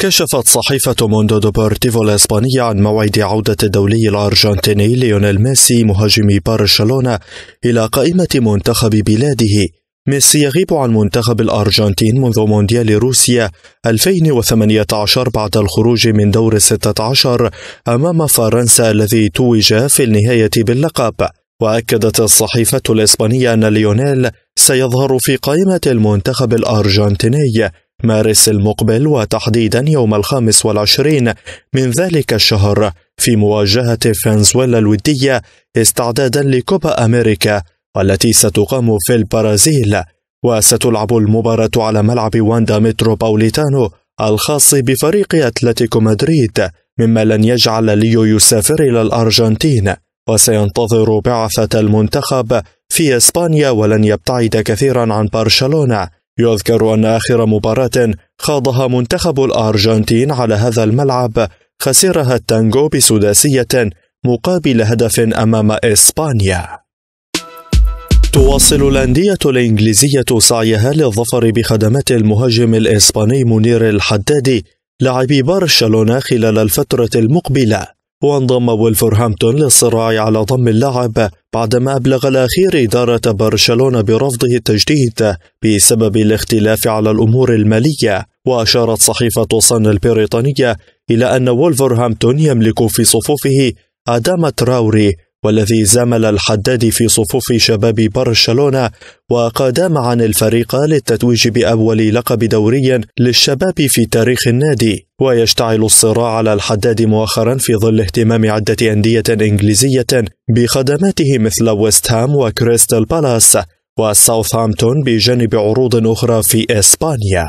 كشفت صحيفة موندو دوبورتيفو الإسبانية عن موعد عودة الدولي الأرجنتيني ليونيل ميسي مهاجم برشلونة إلى قائمة منتخب بلاده ميسي يغيب عن منتخب الأرجنتين منذ مونديال روسيا 2018 بعد الخروج من دور 16 أمام فرنسا الذي توج في النهاية باللقب وأكدت الصحيفة الإسبانية أن ليونيل سيظهر في قائمة المنتخب الأرجنتيني مارس المقبل وتحديدا يوم الخامس والعشرين من ذلك الشهر في مواجهة فنزويلا الودية استعدادا لكوبا أمريكا والتي ستقام في البرازيل وستلعب المباراة على ملعب واندا متروبوليتانو الخاص بفريق أتلتيكو مدريد مما لن يجعل ليو يسافر إلى الأرجنتين وسينتظر بعثة المنتخب في إسبانيا ولن يبتعد كثيرا عن برشلونة يذكر أن آخر مباراة خاضها منتخب الأرجنتين على هذا الملعب خسرها التانجو بسداسية مقابل هدف أمام إسبانيا. تواصل الأندية الإنجليزية سعيها للظفر بخدمات المهاجم الإسباني منير الحدادي لاعبي برشلونة خلال الفترة المقبلة وانضم ولفرهامبتون للصراع على ضم اللاعب بعدما أبلغ الأخير إدارة برشلونة برفضه التجديد بسبب الاختلاف على الأمور المالية وأشارت صحيفة صن البريطانية إلى أن ولفرهامبتون يملك في صفوفه أدام تراوري والذي زمل الحداد في صفوف شباب برشلونة وقاد معا الفريق للتتويج بأول لقب دوري للشباب في تاريخ النادي ويشتعل الصراع على الحداد مؤخرا في ظل اهتمام عدة أندية إنجليزية بخدماته مثل ويست هام وكريستال بالاس وساوثهامبتون بجانب عروض أخرى في إسبانيا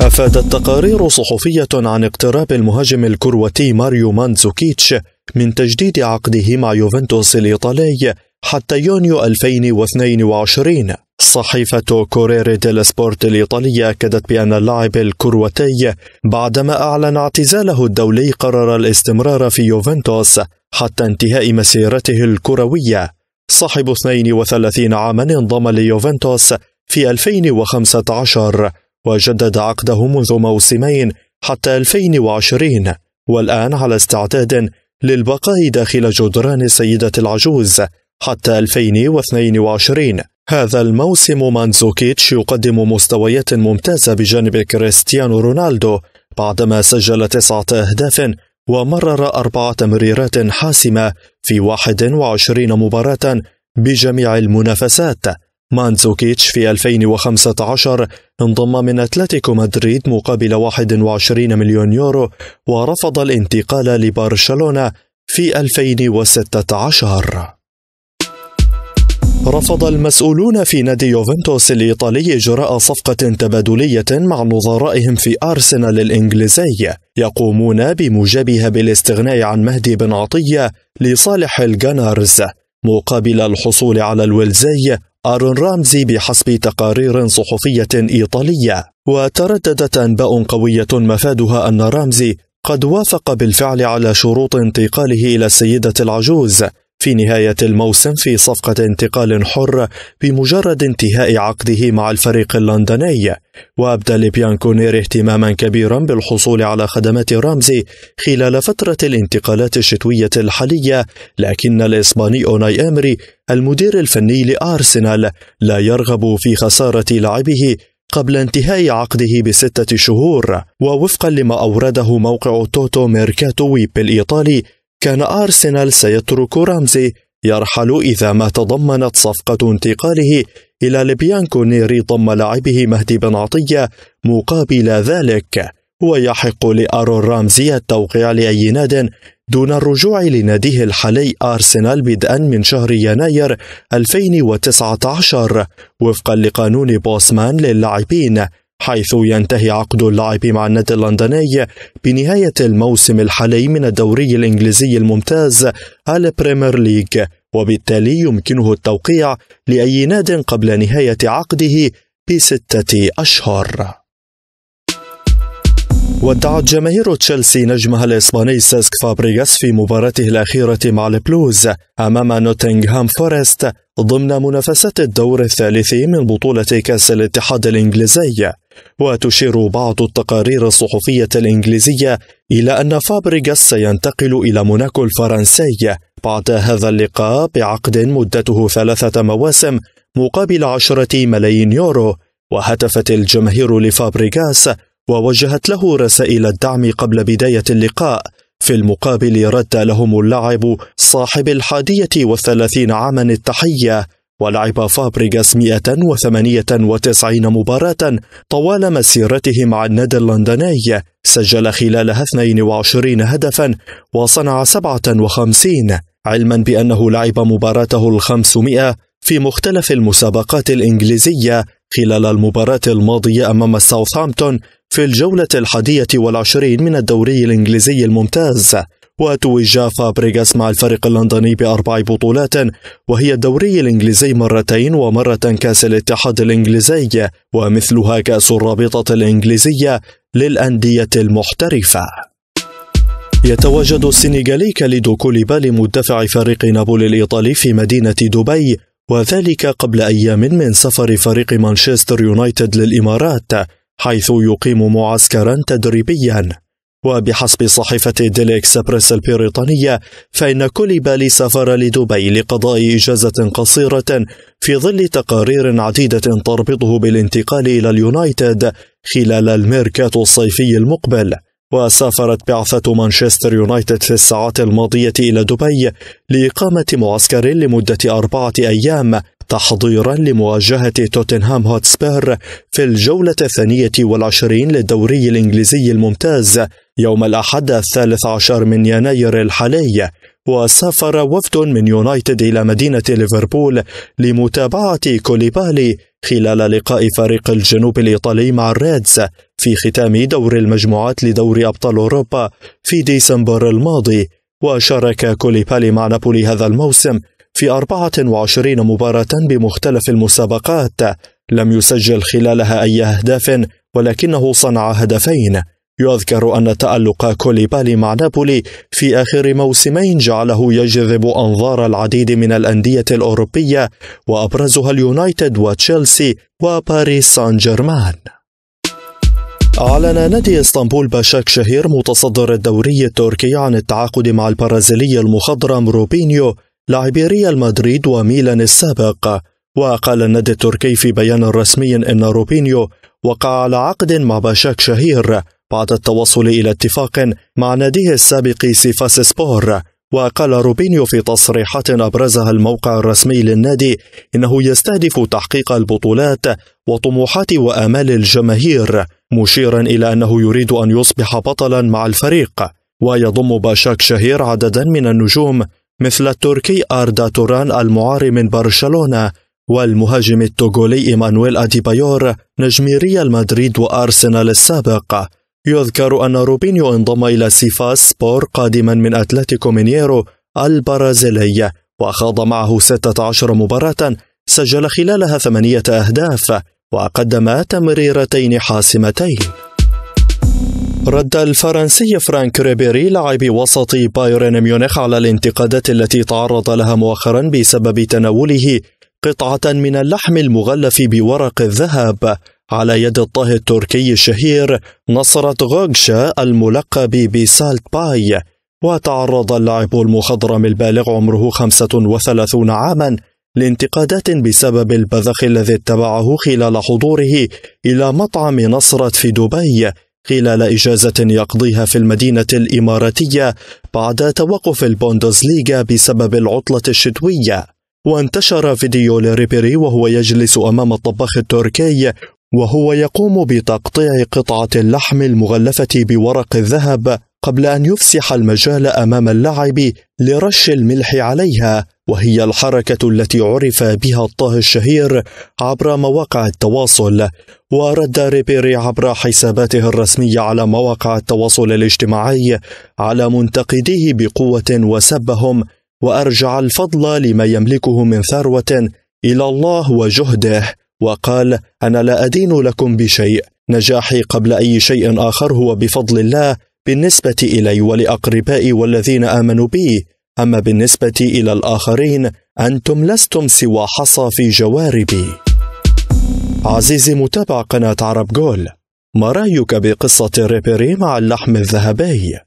أفادت تقارير صحفية عن اقتراب المهاجم الكرواتي ماريو مانزوكيتش من تجديد عقده مع يوفنتوس الإيطالي حتى يونيو 2022 صحيفة كوريري ديل سبورت الإيطالية أكدت بأن اللاعب الكرواتي بعدما أعلن اعتزاله الدولي قرر الاستمرار في يوفنتوس حتى انتهاء مسيرته الكروية صاحب 32 عاما انضم ليوفنتوس في 2015 وجدد عقده منذ موسمين حتى 2020 والآن على استعداد للبقاء داخل جدران السيدة العجوز حتى 2022 هذا الموسم مانزوكيتش يقدم مستويات ممتازة بجانب كريستيانو رونالدو بعدما سجل تسعة أهداف ومرر أربع تمريرات حاسمة في 21 مباراة بجميع المنافسات مانزوكيتش في 2015 انضم من أتلتيكو مدريد مقابل 21 مليون يورو ورفض الانتقال لبرشلونة في 2016 رفض المسؤولون في نادي يوفنتوس الإيطالي إجراء صفقة تبادلية مع نظرائهم في أرسنال الإنجليزي يقومون بموجبها بالاستغناء عن مهدي بن عطية لصالح الجانرز مقابل الحصول على الويلزي آرون رامزي بحسب تقارير صحفية إيطالية وترددت أنباء قوية مفادها أن رامزي قد وافق بالفعل على شروط انتقاله إلى السيدة العجوز في نهاية الموسم في صفقة انتقال حر بمجرد انتهاء عقده مع الفريق اللندني وأبدى لبيانكونير اهتماما كبيرا بالحصول على خدمات رامزي خلال فترة الانتقالات الشتوية الحالية لكن الإسباني أوناي أمري المدير الفني لأرسنال لا يرغب في خسارة لاعبه قبل انتهاء عقده بستة شهور ووفقا لما أورده موقع توتو ميركاتو ويب الإيطالي كان أرسنال سيترك رامزي يرحل إذا ما تضمنت صفقة انتقاله إلى لبيانكو نيري ضم لاعبه مهدي بن عطية مقابل ذلك ويحق لأرون رامزي التوقيع لأي ناد دون الرجوع لناديه الحالي أرسنال بدءا من شهر يناير 2019 وفقا لقانون بوسمان للاعبين حيث ينتهي عقد اللعب مع النادي اللندني بنهاية الموسم الحالي من الدوري الإنجليزي الممتاز البريمير ليج وبالتالي يمكنه التوقيع لأي ناد قبل نهاية عقده بستة أشهر ودعت جماهير تشيلسي نجمها الإسباني سيسك فابريغاس في مباراته الأخيرة مع البلوز أمام نوتنغهام فورست ضمن منافسات الدور الثالث من بطولة كأس الاتحاد الإنجليزي وتشير بعض التقارير الصحفية الإنجليزية إلى أن فابريغاس سينتقل إلى موناكو الفرنسي بعد هذا اللقاء بعقد مدته ثلاثة مواسم مقابل عشرة ملايين يورو وهتفت الجماهير لفابريغاس ووجهت له رسائل الدعم قبل بداية اللقاء في المقابل رد لهم اللاعب صاحب الحادية والثلاثين عاما التحية ولعب فابريغاس 198 مباراة طوال مسيرته مع النادي اللندني سجل خلالها 22 هدفا وصنع 57 علما بأنه لعب مباراته الخمسمائة في مختلف المسابقات الإنجليزية خلال المباراة الماضية أمام ساوثهامبتون في الجولة الحادية والعشرين من الدوري الإنجليزي الممتاز وتوج فابريغاس مع الفريق اللندني بأربع بطولات وهي الدوري الإنجليزي مرتين ومرة كأس الاتحاد الإنجليزي ومثلها كأس الرابطة الإنجليزية للأندية المحترفة يتواجد السنغالي كاليدو كوليبالي مدافع فريق نابولي الإيطالي في مدينة دبي وذلك قبل أيام من سفر فريق مانشستر يونايتد للإمارات حيث يقيم معسكرا تدريبيا وبحسب صحيفة ديلي إكسبرس البريطانية فإن كوليبالي سافر لدبي لقضاء إجازة قصيرة في ظل تقارير عديدة تربطه بالانتقال إلى اليونايتد خلال الميركاتو الصيفي المقبل وسافرت بعثة مانشستر يونايتد في الساعات الماضية إلى دبي لإقامة معسكر لمدة أربعة أيام تحضيرا لمواجهة توتنهام هوتسبير في الجولة الثانية والعشرين للدوري الإنجليزي الممتاز يوم الأحد الثالث عشر من يناير الحالي وسافر وفد من يونايتد إلى مدينة ليفربول لمتابعة كوليبالي خلال لقاء فريق الجنوب الإيطالي مع الريدز في ختام دور المجموعات لدور أبطال أوروبا في ديسمبر الماضي وشارك كوليبالي مع نابولي هذا الموسم في 24 مباراة بمختلف المسابقات لم يسجل خلالها أي أهداف ولكنه صنع هدفين يذكر أن تألق كوليبالي مع نابولي في آخر موسمين جعله يجذب أنظار العديد من الأندية الأوروبية وأبرزها اليونايتد وتشيلسي وباريس سان جيرمان أعلن نادي اسطنبول باشاك شهير متصدر الدوري التركي عن التعاقد مع البرازيلي المخضرم روبينيو لاعب ريال مدريد وميلان السابق وقال النادي التركي في بيان رسمي أن روبينيو وقع على عقد مع باشاك شهير بعد التوصل إلى اتفاق مع ناديه السابق سيفاس سبور وقال روبينيو في تصريحات أبرزها الموقع الرسمي للنادي إنه يستهدف تحقيق البطولات وطموحات وآمال الجماهير مشيرا إلى أنه يريد أن يصبح بطلا مع الفريق ويضم باشاك شهير عددا من النجوم مثل التركي أردا توران المعار من برشلونة والمهاجم التوغولي إيمانويل أديبايور نجم ريال مدريد وأرسنال السابق يذكر أن روبينيو انضم إلى سيفاس سبور قادما من أتلتيكو مينيرو البرازيلي وخاض معه 16 مباراة سجل خلالها ثمانية أهداف وقدم تمريرتين حاسمتين رد الفرنسي فرانك ريبيري لاعب وسط بايرن ميونخ على الانتقادات التي تعرض لها مؤخرا بسبب تناوله قطعة من اللحم المغلف بورق الذهب على يد الطاهي التركي الشهير نصرت غوغشا الملقب بسالت باي وتعرض اللاعب المخضرم البالغ عمره 35 عاما لانتقادات بسبب البذخ الذي اتبعه خلال حضوره إلى مطعم نصرت في دبي خلال إجازة يقضيها في المدينة الإماراتية بعد توقف البوندسليغا بسبب العطلة الشتوية وانتشر فيديو لريبيري وهو يجلس أمام الطباخ التركي وهو يقوم بتقطيع قطعة اللحم المغلفة بورق الذهب قبل أن يفسح المجال أمام اللعب لرش الملح عليها وهي الحركة التي عرف بها الطه الشهير عبر مواقع التواصل ورد ريبيري عبر حساباته الرسمية على مواقع التواصل الاجتماعي على منتقديه بقوة وسبهم وأرجع الفضل لما يملكه من ثروة إلى الله وجهده وقال أنا لا أدين لكم بشيء نجاحي قبل أي شيء آخر هو بفضل الله بالنسبة إلي ولأقربائي والذين آمنوا بي أما بالنسبة إلى الآخرين أنتم لستم سوى حصى في جواربي عزيزي متابع قناة عرب جول ما رأيك بقصة ريبيري مع اللحم الذهبي؟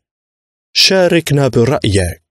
شاركنا برأيك